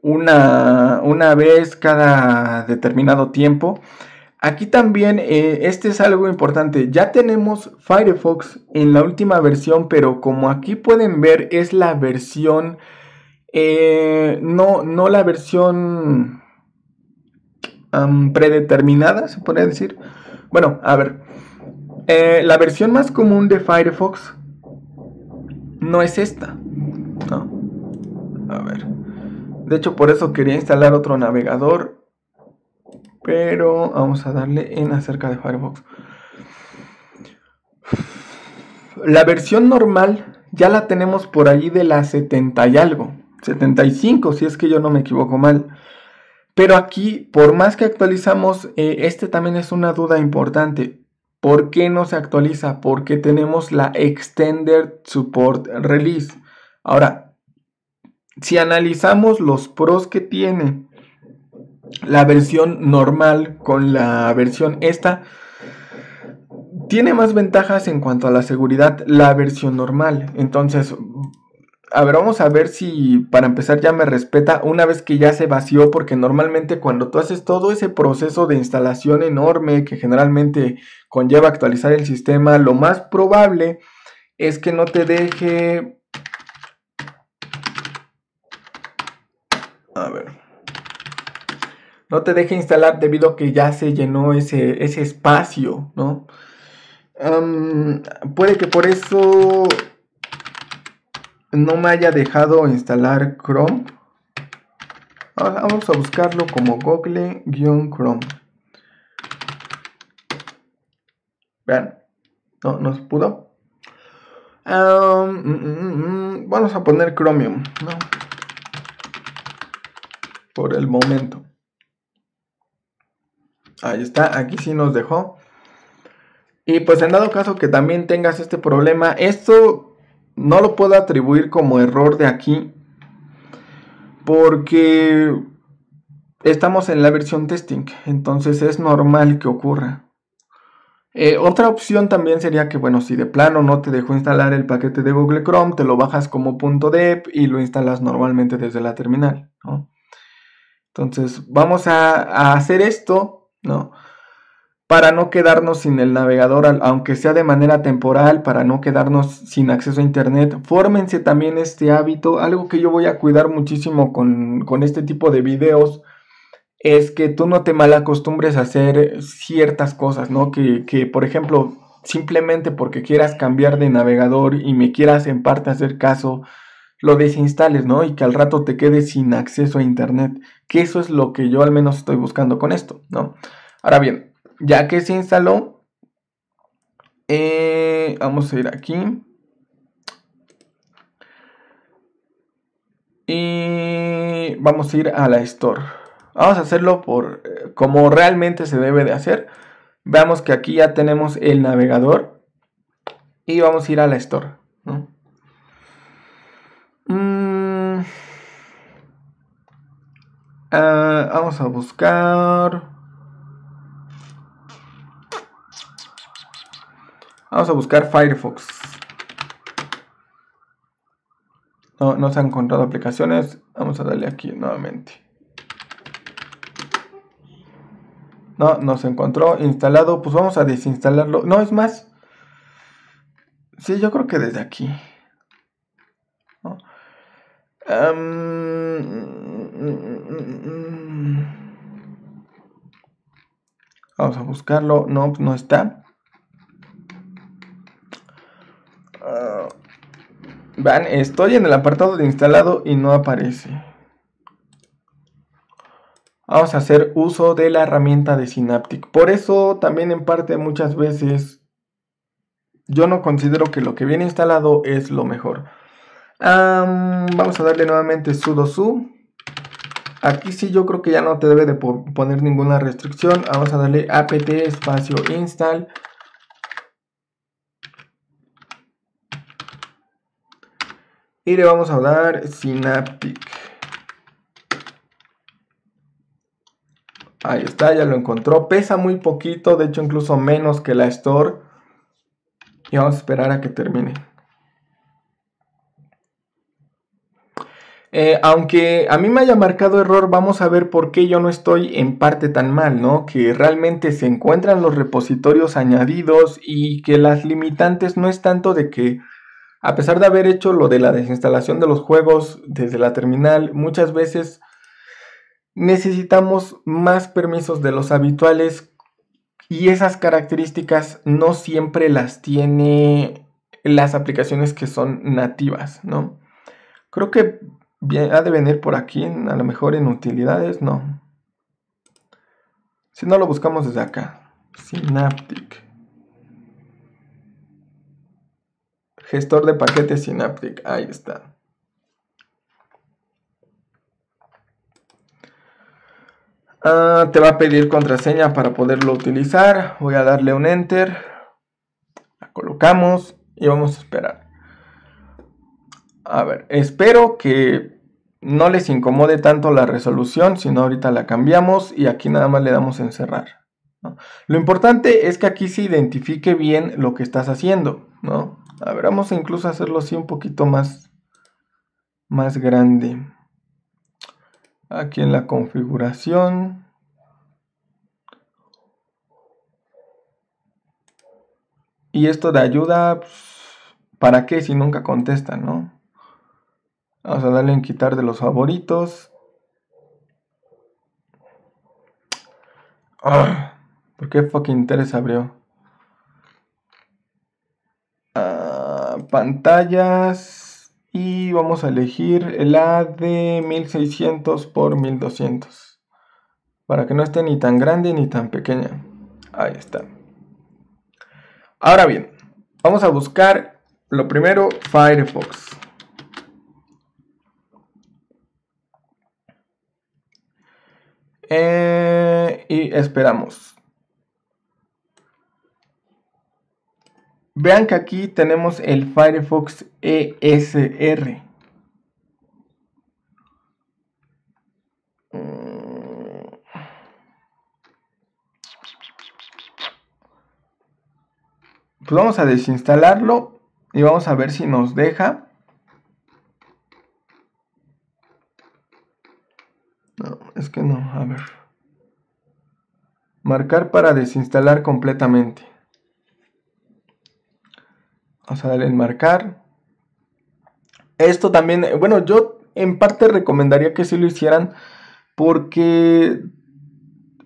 una, una vez cada determinado tiempo, Aquí también, eh, este es algo importante, ya tenemos Firefox en la última versión, pero como aquí pueden ver es la versión, eh, no, no la versión predeterminada, se podría decir. Bueno, a ver, eh, la versión más común de Firefox no es esta. A ver. De hecho, por eso quería instalar otro navegador pero vamos a darle en acerca de Firefox. La versión normal ya la tenemos por allí de la 70 y algo. 75, si es que yo no me equivoco mal. Pero aquí, por más que actualizamos, eh, este también es una duda importante. ¿Por qué no se actualiza? Porque tenemos la Extended Support Release. Ahora, si analizamos los pros que tiene la versión normal con la versión esta. Tiene más ventajas en cuanto a la seguridad la versión normal. Entonces, a ver, vamos a ver si para empezar ya me respeta una vez que ya se vació, porque normalmente cuando tú haces todo ese proceso de instalación enorme que generalmente conlleva actualizar el sistema, lo más probable es que no te deje... A ver no te deja instalar debido a que ya se llenó ese, espacio, ¿no? puede que por eso no me haya dejado instalar Chrome. Ah, vamos a buscarlo como Google-Chrome. Vean, no, nos pudo. Mm, mm, mm, vamos a poner Chromium, ¿no? Por el momento. Ahí está, aquí sí nos dejó. Y pues en dado caso que también tengas este problema, esto no lo puedo atribuir como error de aquí. Porque estamos en la versión testing, entonces es normal que ocurra. Eh, otra opción también sería que, bueno, si de plano no te dejó instalar el paquete de Google Chrome, te lo bajas como .deb y lo instalas normalmente desde la terminal, Entonces, vamos a hacer esto ¿no? Para no quedarnos sin el navegador, aunque sea de manera temporal, para no quedarnos sin acceso a Internet, fórmense también este hábito. Algo que yo voy a cuidar muchísimo con, este tipo de videos es que tú no te malacostumbres a hacer ciertas cosas, ¿no? Que, que, por ejemplo, simplemente porque quieras cambiar de navegador y me quieras en parte hacer caso, lo desinstales, ¿no? Y que al rato te quedes sin acceso a Internet. Que eso es lo que yo al menos estoy buscando con esto, ¿no? Ahora bien, ya que se instaló, eh, vamos a ir aquí. Y vamos a ir a la Store. Vamos a hacerlo por eh, como realmente se debe de hacer. Veamos que aquí ya tenemos el navegador. Y vamos a ir a la Store. ¿no? Eh, vamos a buscar. Vamos a buscar Firefox. No, no se han encontrado aplicaciones. Vamos a darle aquí nuevamente. No, no se encontró. Instalado. Pues vamos a desinstalarlo. No, es más. Sí, yo creo que desde aquí. ¿No? Em, Mm, mm, mm. Vamos a buscarlo. No, pues no está. Ah. estoy en el apartado de instalado y no aparece. Vamos a hacer uso de la herramienta de Synaptic. Por eso también en parte muchas veces yo no considero que lo que viene instalado es lo mejor. vamos a darle nuevamente sudo su. Aquí sí yo creo que ya no te debe de poner ninguna restricción. Vamos a darle apt espacio install. Y le vamos a dar Synaptic. Ahí está, ya lo encontró. Pesa muy poquito, de hecho incluso menos que la Store. Y vamos a esperar a que termine. Eh, aunque a mí me haya marcado error, vamos a ver por qué yo no estoy en parte tan mal, ¿no? Que realmente se encuentran los repositorios añadidos y que las limitantes no es tanto de que, a pesar de haber hecho lo de la desinstalación de los juegos desde la terminal, muchas veces necesitamos más permisos de los habituales y esas características no siempre las tiene las aplicaciones que son nativas, ¿no? Creo que ha de venir por aquí, a lo mejor en utilidades, no. Si no lo buscamos desde acá, Synaptic. Gestor de paquetes Synaptic, ahí está. Ah, te va a pedir contraseña para poderlo utilizar. Voy a darle un enter. La colocamos y vamos a esperar. A ver, espero que no les incomode tanto la resolución, sino ahorita la cambiamos y aquí nada más le damos en ¿no? Lo importante es que aquí se identifique bien lo que estás haciendo, ¿no? A ver, vamos a incluso hacerlo así un poquito más, más grande. Aquí en la configuración. Y esto de ayuda, pues, ¿para qué si nunca contestan, no? Vamos a darle en quitar de los favoritos. ¿Por qué fucking interés abrió? Ah, pantallas. Y vamos a elegir la de 1600 por 1200. Para que no esté ni tan grande ni tan pequeña. Ahí está. Ahora bien, vamos a buscar lo primero Firefox. Eh, y esperamos. Vean que aquí tenemos el Firefox ESR. Pues vamos a desinstalarlo y vamos a ver si nos deja. es que no, a ver. Marcar para desinstalar completamente. Vamos a darle en marcar. Esto también, bueno, yo en parte recomendaría que sí lo hicieran porque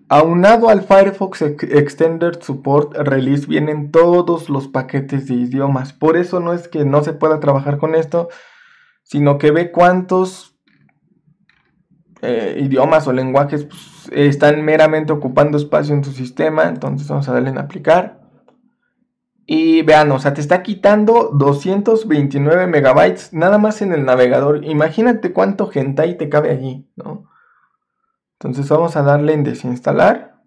aunado al Firefox Extended Support Release vienen todos los paquetes de idiomas. Por eso no es que no se pueda trabajar con esto, sino que ve cuántos eh, idiomas o lenguajes pues, están meramente ocupando espacio en tu sistema, entonces vamos a darle en aplicar. Y vean, o sea, te está quitando 229 megabytes nada más en el navegador. Imagínate cuánto hentai te cabe allí, Entonces vamos a darle en desinstalar.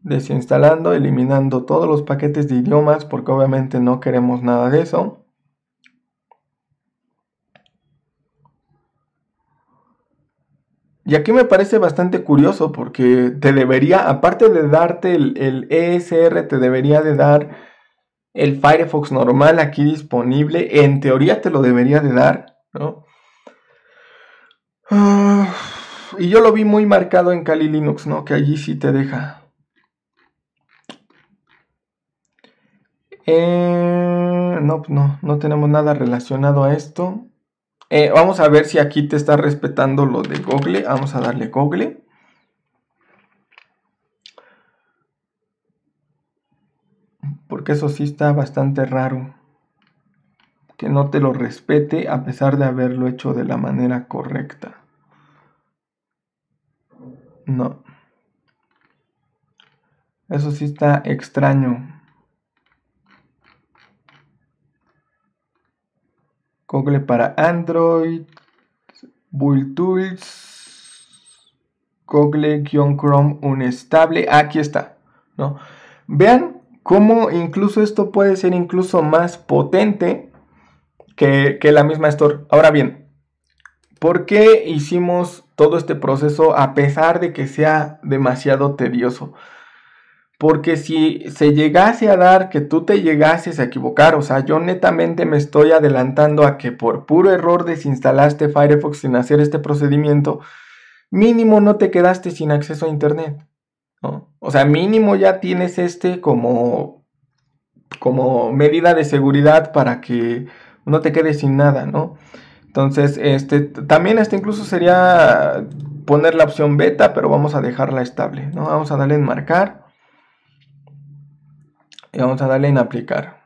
Desinstalando, eliminando todos los paquetes de idiomas porque obviamente no queremos nada de eso. Y aquí me parece bastante curioso porque te debería, aparte de darte el, ESR, e te debería de dar el Firefox normal aquí disponible. En teoría te lo debería de dar, ¿no? Ah, y yo lo vi muy marcado en Kali Linux, ¿no? Que allí sí te deja. Eh, no, no, no tenemos nada relacionado a esto. Eh, vamos a ver si aquí te está respetando lo de Google. Vamos a darle Google. Porque eso sí está bastante raro. Que no te lo respete a pesar de haberlo hecho de la manera correcta. No. Eso sí está extraño. Google para Android, Build Tools, Google-Chrome Unestable. Aquí está, ¿no? Vean cómo incluso esto puede ser incluso más potente que, que la misma Store. Ahora bien, ¿por qué hicimos todo este proceso a pesar de que sea demasiado tedioso? Porque si se llegase a dar que tú te llegases a equivocar, o sea, yo netamente me estoy adelantando a que por puro error desinstalaste Firefox sin hacer este procedimiento, mínimo no te quedaste sin acceso a Internet. O sea, mínimo ya tienes este como, como medida de seguridad para que no te quedes sin nada, ¿no? Entonces, este, también este incluso sería poner la opción beta, pero vamos a dejarla estable, ¿no? Vamos a darle en marcar y vamos a darle en aplicar.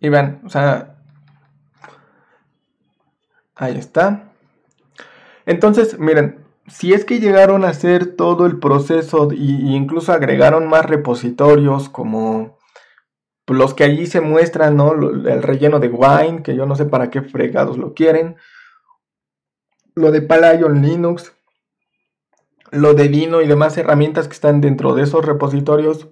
Y vean, o sea, ahí está. Entonces, miren, si es que llegaron a hacer todo el proceso e incluso agregaron más repositorios como los que allí se muestran, ¿no? El relleno de Wine, que yo no sé para qué fregados lo quieren. Lo de Palayon Linux. Lo de Dino y demás herramientas que están dentro de esos repositorios.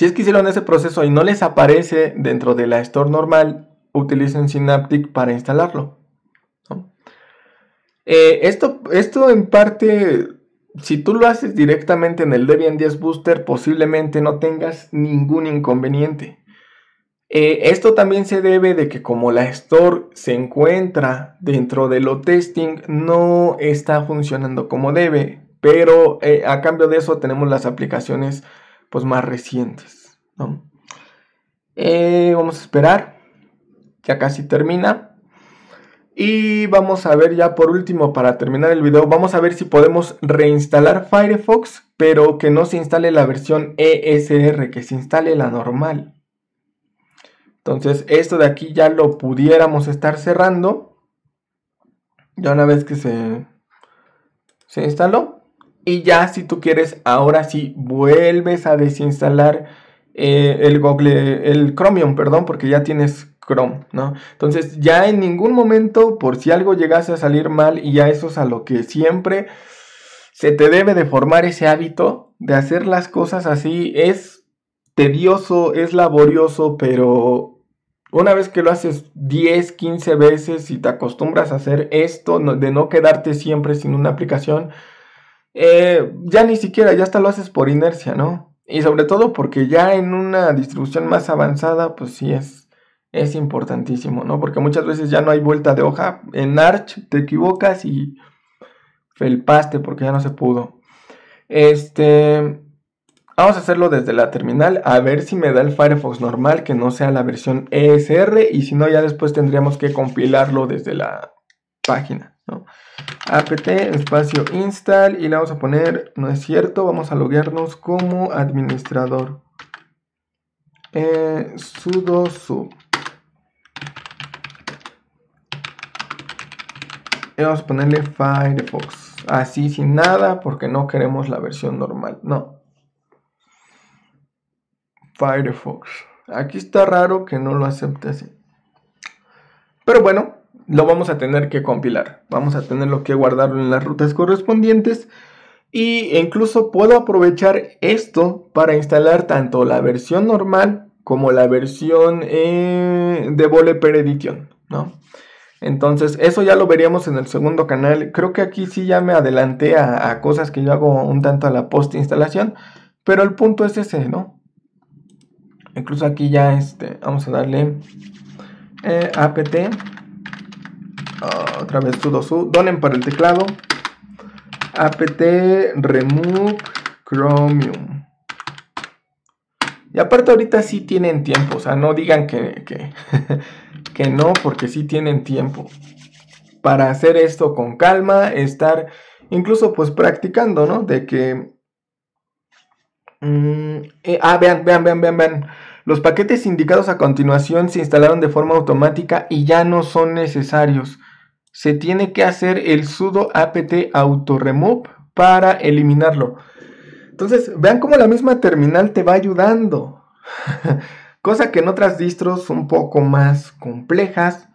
Si es que hicieron ese proceso y no les aparece dentro de la Store normal, utilicen Synaptic para instalarlo. Eh, esto, esto en parte, si tú lo haces directamente en el Debian 10 Booster, posiblemente no tengas ningún inconveniente. Eh, esto también se debe de que como la Store se encuentra dentro de lo testing, no está funcionando como debe. Pero eh, a cambio de eso tenemos las aplicaciones pues más recientes. Eh, vamos a esperar, ya casi termina. Y vamos a ver ya por último, para terminar el video, vamos a ver si podemos reinstalar Firefox, pero que no se instale la versión ESR, que se instale la normal. Entonces esto de aquí ya lo pudiéramos estar cerrando. Ya una vez que se instaló, y ya si tú quieres, ahora sí vuelves a desinstalar eh, el Google, el Chromium, perdón, porque ya tienes Chrome, ¿no? Entonces ya en ningún momento, por si algo llegase a salir mal, y ya eso es a lo que siempre se te debe de formar ese hábito de hacer las cosas así, es tedioso, es laborioso, pero una vez que lo haces 10, 15 veces y te acostumbras a hacer esto, de no quedarte siempre sin una aplicación, eh, ya ni siquiera, ya hasta lo haces por inercia, ¿no? Y sobre todo porque ya en una distribución más avanzada, pues sí es, es importantísimo, ¿no? Porque muchas veces ya no hay vuelta de hoja. En Arch te equivocas y felpaste porque ya no se pudo. Este, vamos a hacerlo desde la terminal a ver si me da el Firefox normal que no sea la versión ESR y si no ya después tendríamos que compilarlo desde la página, ¿no? apt espacio install y la vamos a poner, no es cierto, vamos a loguearnos como administrador. Eh, sudo su Y vamos a ponerle Firefox. Así sin nada porque no queremos la versión normal. No. Firefox. Aquí está raro que no lo acepte así. Pero bueno, lo vamos a tener que compilar. Vamos a tenerlo que guardarlo en las rutas correspondientes. Y incluso puedo aprovechar esto para instalar tanto la versión normal como la versión eh, de Vole edition, ¿no? Entonces, eso ya lo veríamos en el segundo canal. Creo que aquí sí ya me adelanté a, cosas que yo hago un tanto a la post instalación. Pero el punto es ese, ¿no? Incluso aquí ya este, vamos a darle eh, apt otra vez sudo su. Donen para el teclado. apt remove chromium. Y aparte ahorita sí tienen tiempo. O sea, no digan que, que, no, porque sí tienen tiempo. Para hacer esto con calma, estar incluso pues practicando, ¿no? De que... Mm, eh, ah, vean, vean, vean, vean, vean. Los paquetes indicados a continuación se instalaron de forma automática y ya no son necesarios se tiene que hacer el sudo apt autoremove para eliminarlo. Entonces, vean cómo la misma terminal te va ayudando. Cosa que en otras distros un poco más complejas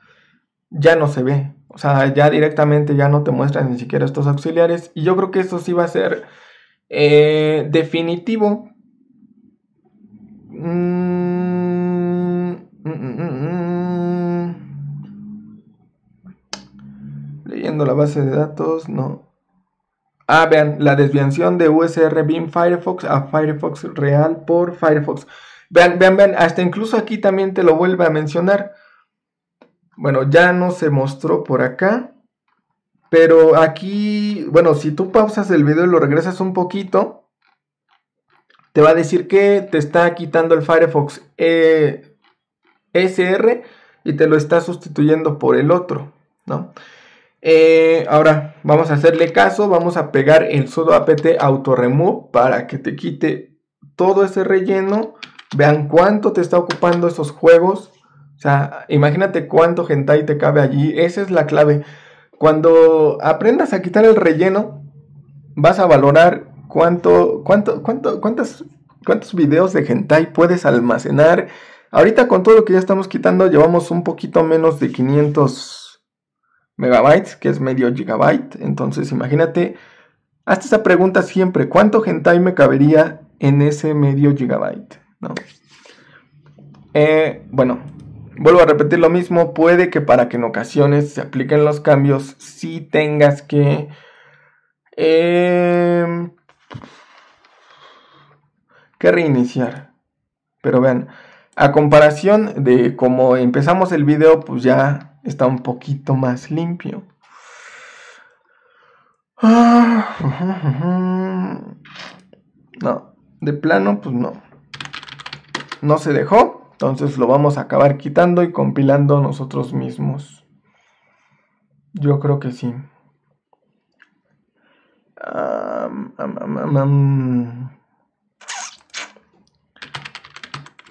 ya no se ve. O sea, ya directamente ya no te muestran ni siquiera estos auxiliares. Y yo creo que eso sí va a ser eh, definitivo. Mm, mm, mm, la base de datos, no. Ah, vean, la desviación de USR bin Firefox a Firefox real por Firefox. Vean, vean, vean, hasta incluso aquí también te lo vuelve a mencionar. Bueno, ya no se mostró por acá. Pero aquí, bueno, si tú pausas el video y lo regresas un poquito, te va a decir que te está quitando el Firefox eh, SR y te lo está sustituyendo por el otro, ¿no? Eh, ahora vamos a hacerle caso, vamos a pegar el sudo apt remove para que te quite todo ese relleno. Vean cuánto te está ocupando esos juegos. O sea, imagínate cuánto hentai te cabe allí. Esa es la clave. Cuando aprendas a quitar el relleno, vas a valorar cuánto, cuánto, cuánto, cuántas, cuántos videos de hentai puedes almacenar. Ahorita con todo lo que ya estamos quitando, llevamos un poquito menos de 500 megabytes, que es medio gigabyte. Entonces, imagínate, hazte esa pregunta siempre, ¿cuánto hentai me cabería en ese medio gigabyte? ¿No? Eh, bueno, vuelvo a repetir lo mismo, puede que para que en ocasiones se apliquen los cambios, Si tengas que... Eh, que reiniciar. Pero vean, a comparación de cómo empezamos el video, pues ya está un poquito más limpio. No, de plano, pues no. No se dejó, entonces lo vamos a acabar quitando y compilando nosotros mismos. Yo creo que sí.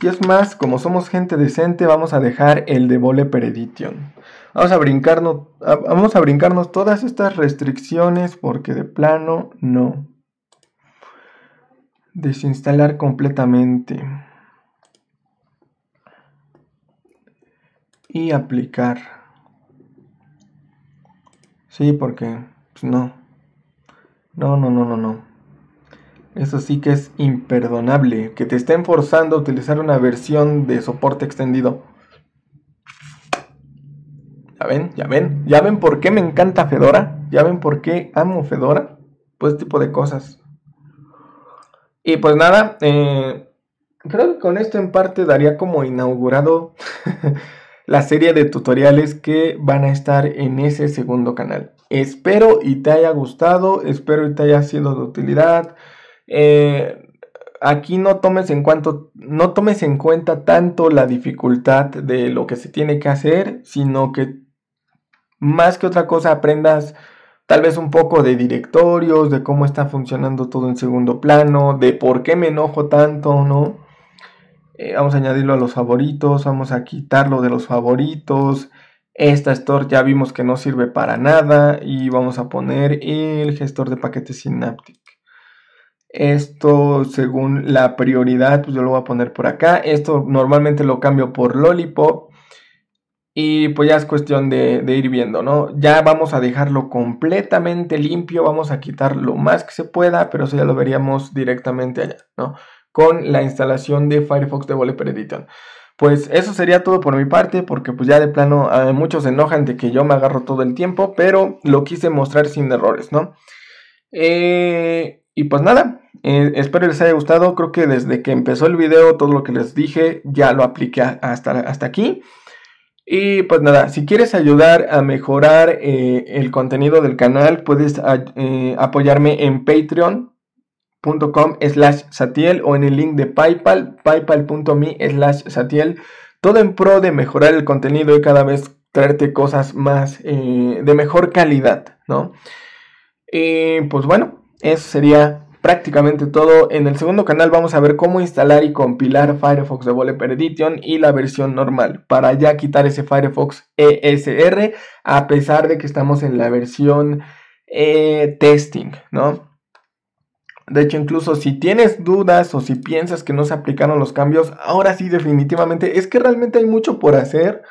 y es más, como somos gente decente, vamos a dejar el de Vole Peredition. Vamos a brincarnos, vamos a brincarnos todas estas restricciones porque de plano no. Desinstalar completamente. Y aplicar. Sí, porque pues, no. No, no, no, no, no. Eso sí que es imperdonable, que te estén forzando a utilizar una versión de soporte extendido. ¿Ya ven? ¿Ya ven? ¿Ya ven por qué me encanta Fedora? ¿Ya ven por qué amo Fedora? Pues este tipo de cosas. Y pues nada, eh, creo que con esto en parte daría como inaugurado la serie de tutoriales que van a estar en ese segundo canal. Espero y te haya gustado, espero y te haya sido de utilidad. Eh, aquí no tomes en cuanto no tomes en cuenta tanto la dificultad de lo que se tiene que hacer, sino que más que otra cosa aprendas tal vez un poco de directorios, de cómo está funcionando todo en segundo plano, de por qué me enojo tanto, ¿no? Eh, vamos a añadirlo a los favoritos, vamos a quitarlo de los favoritos. Esta store ya vimos que no sirve para nada y vamos a poner el gestor de paquetes Synaptic. Esto según la prioridad, pues yo lo voy a poner por acá. Esto normalmente lo cambio por Lollipop y pues ya es cuestión de, ir viendo, ¿no? Ya vamos a dejarlo completamente limpio, vamos a quitar lo más que se pueda, pero eso ya lo veríamos directamente allá, ¿no? Con la instalación de Firefox de Developer Edition. Pues eso sería todo por mi parte, porque pues ya de plano ah, muchos se enojan de que yo me agarro todo el tiempo, pero lo quise mostrar sin errores, ¿no? Eh, y pues nada, eh, espero les haya gustado, creo que desde que empezó el video todo lo que les dije ya lo apliqué hasta, hasta aquí. Y pues nada, si quieres ayudar a mejorar eh, el contenido del canal, puedes eh, apoyarme en patreon.com slash satiel o en el link de paypal, paypal.me slash satiel. Todo en pro de mejorar el contenido y cada vez traerte cosas más eh, de mejor calidad, ¿no? Y pues bueno, eso sería prácticamente todo. En el segundo canal vamos a ver cómo instalar y compilar Firefox de Developer Edition y la versión normal para ya quitar ese Firefox ESR a pesar de que estamos en la versión eh, testing, ¿no? De hecho, incluso si tienes dudas o si piensas que no se aplicaron los cambios, ahora sí, definitivamente, es que realmente hay mucho por hacer.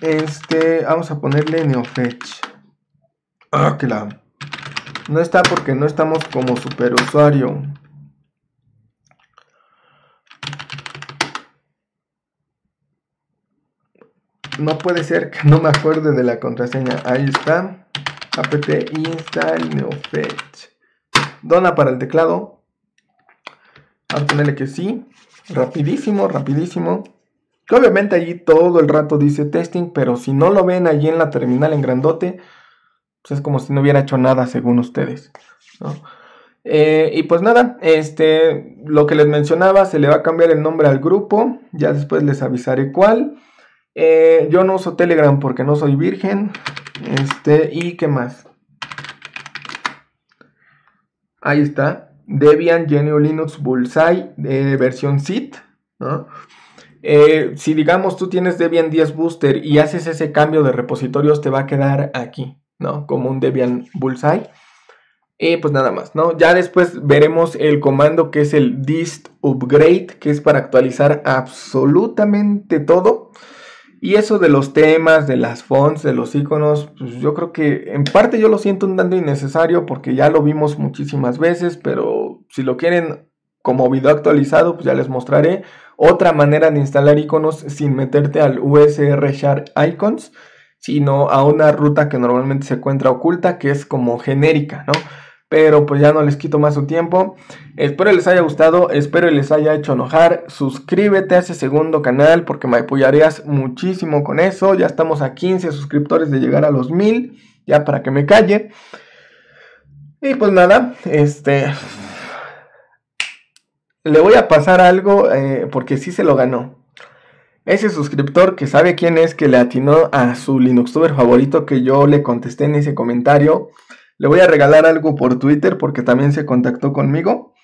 Este, vamos a ponerle NeoFetch. Ah, que la... No está porque no estamos como superusuario. No puede ser que no me acuerde de la contraseña. Ahí está. apt install neofetch. Dona para el teclado. Vamos a ponerle que sí. Rapidísimo, rapidísimo. Que obviamente allí todo el rato dice testing, pero si no lo ven allí en la terminal en grandote, pues, es como si no hubiera hecho nada, según ustedes, eh, y pues nada, este, lo que les mencionaba, se le va a cambiar el nombre al grupo, ya después les avisaré cuál. Eh, yo no uso Telegram porque no soy virgen. Este, y qué más. Ahí está. Debian, Genio Linux, Bullseye, de versión SIT. Eh, si digamos tú tienes Debian 10 Booster y haces ese cambio de repositorios, te va a quedar aquí. ¿no? Como un Debian Bullseye. Y pues nada más, ¿no? Ya después veremos el comando que es el dist upgrade, que es para actualizar absolutamente todo. Y eso de los temas, de las fonts, de los iconos, pues yo creo que en parte yo lo siento un tanto innecesario porque ya lo vimos muchísimas veces, pero si lo quieren como video actualizado, pues ya les mostraré otra manera de instalar iconos sin meterte al USR Share Icons sino a una ruta que normalmente se encuentra oculta, que es como genérica, ¿no? Pero pues ya no les quito más su tiempo. Espero les haya gustado, espero les haya hecho enojar. Suscríbete a ese segundo canal porque me apoyarías muchísimo con eso. Ya estamos a 15 suscriptores de llegar a los 1000, ya para que me calle. Y pues nada, este... Le voy a pasar algo eh, porque sí se lo ganó. Ese suscriptor que sabe quién es que le atinó a su Linuxtuber favorito que yo le contesté en ese comentario, le voy a regalar algo por Twitter porque también se contactó conmigo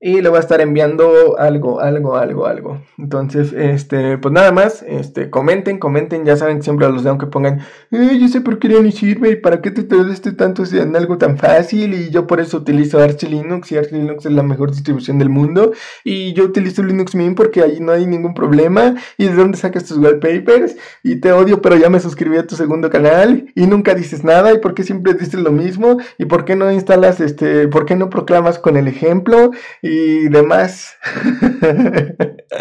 y le va a estar enviando algo, algo, algo, algo. Entonces, este, pues nada más, este, comenten, comenten, ya saben, que siempre los de aunque pongan, eh, yo sé por qué no sirve y para qué te tardaste tanto si en algo tan fácil y yo por eso utilizo Arch Linux y Arch Linux es la mejor distribución del mundo y yo utilizo Linux Mint porque ahí no hay ningún problema y de dónde sacas tus wallpapers y te odio pero ya me suscribí a tu segundo canal y nunca dices nada y por qué siempre dices lo mismo y por qué no instalas, este, por qué no proclamas con el ejemplo y demás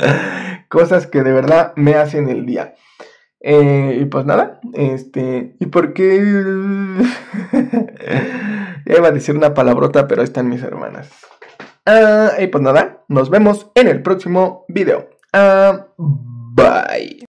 cosas que de verdad me hacen el día. Eh, y pues nada, este, ¿y por qué? ya iba a decir una palabrota, pero están mis hermanas. Ah, y pues nada, nos vemos en el próximo video. Ah, bye.